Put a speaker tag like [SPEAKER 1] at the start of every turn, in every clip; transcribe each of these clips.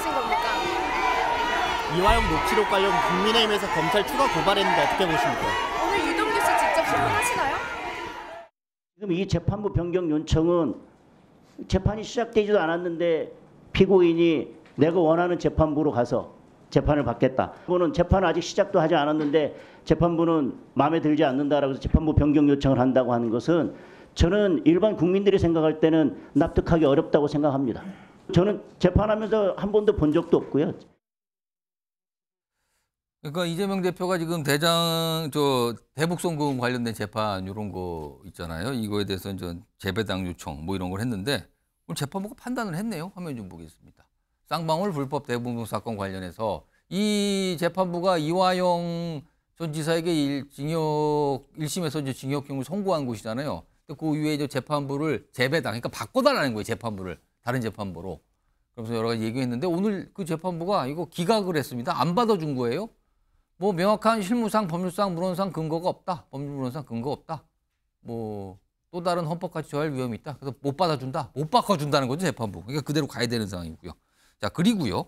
[SPEAKER 1] 하신 겁니까?
[SPEAKER 2] 이화영 녹취록 관련 국민의힘에서 검찰 추가
[SPEAKER 1] 고발했는데 어떻게 보십니까? 오늘 유동규 씨 직접 소환하시나요? 지금 이 재판부 변경 요청은 재판이 시작되지도 않았는데 피고인이 내가 원하는 재판부로 가서 재판을 받겠다. 그거는 재판은 아직 시작도 하지 않았는데 재판부는 마음에 들지 않는다라고 해서 재판부 변경 요청을 한다고 하는 것은 저는 일반 국민들이 생각할 때는 납득하기 어렵다고 생각합니다. 저는 재판하면서 한 번도 본 적도 없고요. 그러니까 이재명 대표가 지금 대장 저 대북송금 관련된 재판 이런 거 있잖아요. 이거에 대해서 이제 재배당 요청 뭐 이런 걸 했는데 오늘 재판부가 판단을 했네요. 화면 좀 보겠습니다. 쌍방울 불법 대북송 사건 관련해서 이 재판부가 이화영 전 지사에게 일, 징역 1심에서 이제 징역형을 선고한 곳이잖아요. 그 이후에 이제 재판부를 재배당, 그러니까 바꿔달라는 거예요. 재판부를 다른 재판부로. 그러면서 여러 가지 얘기했는데 오늘 그 재판부가 이거 기각을 했습니다. 안 받아준 거예요. 뭐 명확한 실무상 법률상 물론상 근거가 없다. 법률 물론상 근거 없다. 뭐 또 다른 헌법까지 저할 위험이 있다. 그래서 못 받아준다. 못 바꿔준다는 거죠 재판부. 그러니까 그대로 가야 되는 상황이고요. 자 그리고요.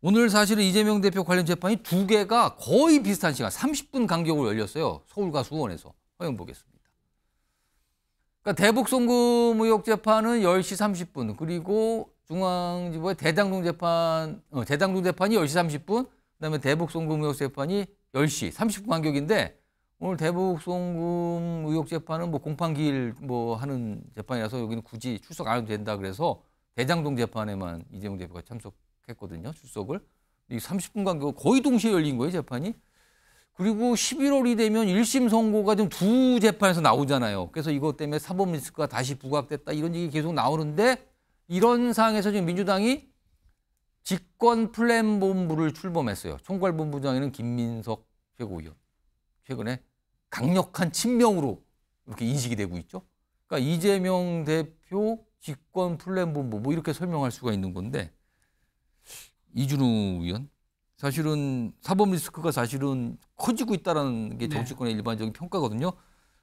[SPEAKER 1] 오늘 사실은 이재명 대표 관련 재판이 두 개가 거의 비슷한 시간 30분 간격으로 열렸어요. 서울과 수원에서. 허용 보겠습니다. 그러니까 대북 송금 의혹 재판은 10시 30분 그리고 중앙지법의 대장동 재판, 어, 대장동 재판이 10시 30분, 그다음에 대북 송금 의혹 재판이 10시 30분 간격인데 오늘 대북 송금 의혹 재판은 뭐 공판기일 뭐 하는 재판이라서 여기는 굳이 출석 안 해도 된다 그래서 대장동 재판에만 이재용 대표가 참석했거든요. 출석을. 이 30분 간격 거의 동시에 열린 거예요, 재판이. 그리고 11월이 되면 1심 선고가 지금 두 재판에서 나오잖아요. 그래서 이것 때문에 사법 리스크가 다시 부각됐다 이런 얘기 계속 나오는데 이런 상황에서 지금 민주당이 집권 플랜 본부를 출범했어요. 총괄본부장에는 김민석 최고위원. 최근에 강력한 친명으로 이렇게 인식이 되고 있죠. 그러니까 이재명 대표 집권 플랜 본부 뭐 이렇게 설명할 수가 있는 건데 이준우 의원 사실은 사법 리스크가 사실은 커지고 있다라는 게 네. 정치권의 네. 일반적인 평가거든요.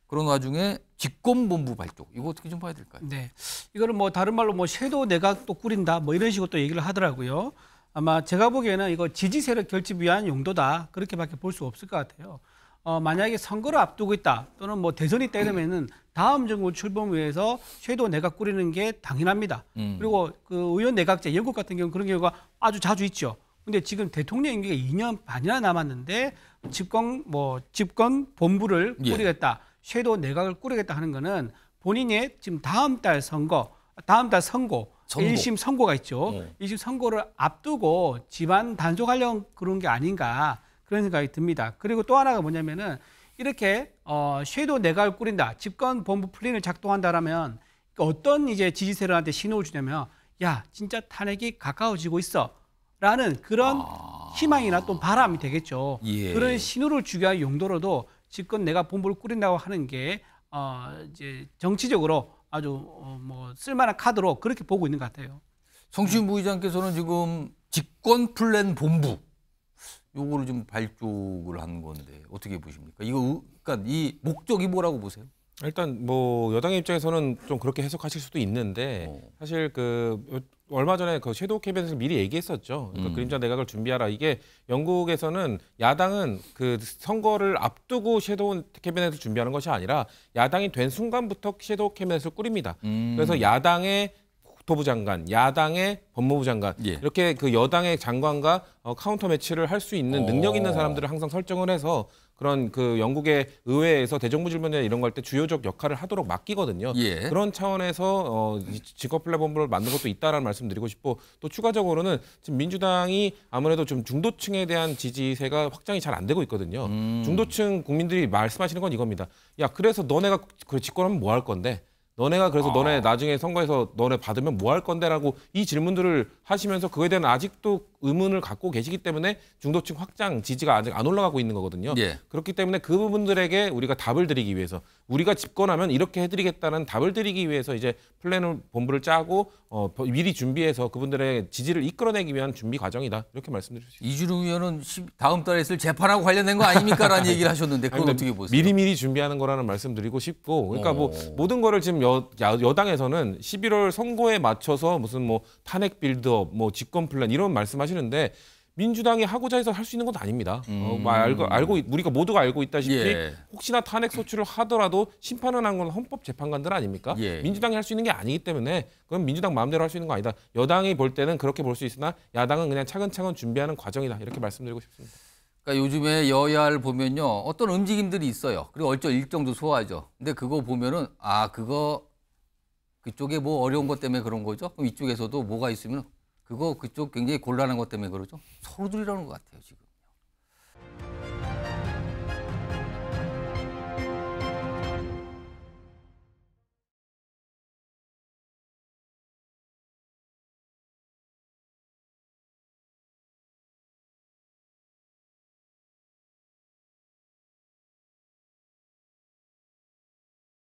[SPEAKER 1] 그런 와중에 집권본부 발족 이거 어떻게 좀 봐야 될까요? 네, 이거는 뭐 다른 말로 뭐섀도 내각도 꾸린다 뭐 이런 식으로 또
[SPEAKER 2] 얘기를 하더라고요. 아마 제가 보기에는 이거 지지 세력 결집 위한 용도다 그렇게밖에 볼수가 없을 것 같아요. 어, 만약에 선거를 앞두고 있다 또는 뭐 대선이 때리면은 다음 정부 출범 위해서 섀도 내각 꾸리는 게 당연합니다. 음. 그리고 그 의원 내각제 영국 같은 경우 그런 경우가 아주 자주 있죠. 근데 지금 대통령 임기가 2년 반이나 남았는데 집권 뭐 집권 본부를 예. 꾸리겠다. 예. 섀도우 내각을 꾸리겠다 하는 거는 본인의 지금 다음 달 선거, 다음 달 선고, 선고. 1심 선고가 있죠. 네. 예. 1심 선고를 앞두고 집안 단속하려는 그런 게 아닌가 그런 생각이 듭니다. 그리고 또 하나가 뭐냐면은 이렇게 어, 섀도우 내각을 꾸린다, 집권 본부 플랜을 작동한다라면 어떤 이제 지지세력한테 신호를 주냐면 야 진짜 탄핵이 가까워지고 있어라는 그런 아... 희망이나 또 바람이 되겠죠. 예. 그런 신호를 주기 위한 용도로도 지금 내가 본부를 꾸린다고 하는 게 어, 이제 정치적으로 아주 어, 뭐 쓸만한 카드로 그렇게 보고 있는 것 같아요. 성신 부의장께서는
[SPEAKER 1] 지금 집권 플랜 본부 요거를 좀 발족을
[SPEAKER 3] 한 건데 어떻게 보십니까? 이거 그러니까 이 목적이 뭐라고 보세요? 일단 뭐 여당의 입장에서는 좀 그렇게 해석하실 수도 있는데 어. 사실 그 얼마 전에 그 섀도우 캐비넷을 미리 얘기했었죠. 그러니까 음. 그림자 내각을 준비하라. 이게 영국에서는 야당은 그 선거를 앞두고 섀도우 캐비넷을 준비하는 것이 아니라 야당이 된 순간부터 섀도우 캐비넷을 꾸립니다. 음. 그래서 야당의 국토부 장관, 야당의 법무부 장관 예. 이렇게 그 여당의 장관과 어, 카운터 매치를 할 수 있는 능력 있는 어. 사람들을 항상 설정을 해서 그런 그 영국의 의회에서 대정부 질문이나 이런 걸때 주요적 역할을 하도록 맡기거든요. 예. 그런 차원에서 어, 직업 플랫폼을 만든 것도 있다라는 말씀드리고 싶고 또 추가적으로는 지금 민주당이 아무래도 좀 중도층에 대한 지지세가 확장이 잘 안 되고 있거든요. 음. 중도층 국민들이 말씀하시는 건 이겁니다. 야 그래서 너네가 그 집권하면 뭐 할 건데? 너네가 그래서 아. 너네 나중에 선거에서 너네 받으면 뭐 할 건데라고 이 질문들을 하시면서 그거에 대한 아직도 의문을 갖고 계시기 때문에 중도층 확장 지지가 아직 안 올라가고 있는 거거든요. 예. 그렇기 때문에 그 부분들에게 우리가 답을 드리기 위해서 우리가 집권하면 이렇게 해드리겠다는 답을 드리기 위해서 이제 플랜을 본부를 짜고 어, 미리 준비해서 그분들의 지지를 이끌어내기 위한 준비 과정이다 이렇게 말씀드릴 수있습니이주우 의원은 다음 달에 있을 재판하고 관련된 거 아닙니까라는 얘기를 하셨는데 그걸 아니, 어떻게 보세요? 미리 미리 준비하는 거라는 말씀드리고 싶고 그러니까 뭐 어... 뭐 모든 거를 지금 여, 여, 당에서는 11월 선거에 맞춰서 무슨 뭐 탄핵 빌드업, 뭐 집권 플랜 이런 말씀하시. 하시는데 민주당이 하고자 해서 할 수 있는 건 아닙니다. 어, 음. 어, 뭐 알고, 알고 우리가 모두가 알고 있다시피 예. 혹시나 탄핵 소추를 하더라도 심판을 한 건 헌법재판관들 아닙니까? 예. 민주당이 할 수 있는 게 아니기 때문에 그건 민주당 마음대로 할 수 있는 거 아니다. 여당이 볼 때는 그렇게 볼 수 있으나 야당은 그냥 차근차근 준비하는 과정이다 이렇게 말씀드리고 싶습니다. 그러니까 요즘에 여야를
[SPEAKER 1] 보면요 어떤 움직임들이 있어요. 그리고 어추 일정도 소화하죠. 근데 그거 보면은 아 그거 그쪽에 뭐 어려운 것 때문에 그런 거죠. 그럼 이쪽에서도 뭐가 있으면 그거 그쪽 굉장히 곤란한 것 때문에 그러죠. 서로들이라는 것 같아요 지금.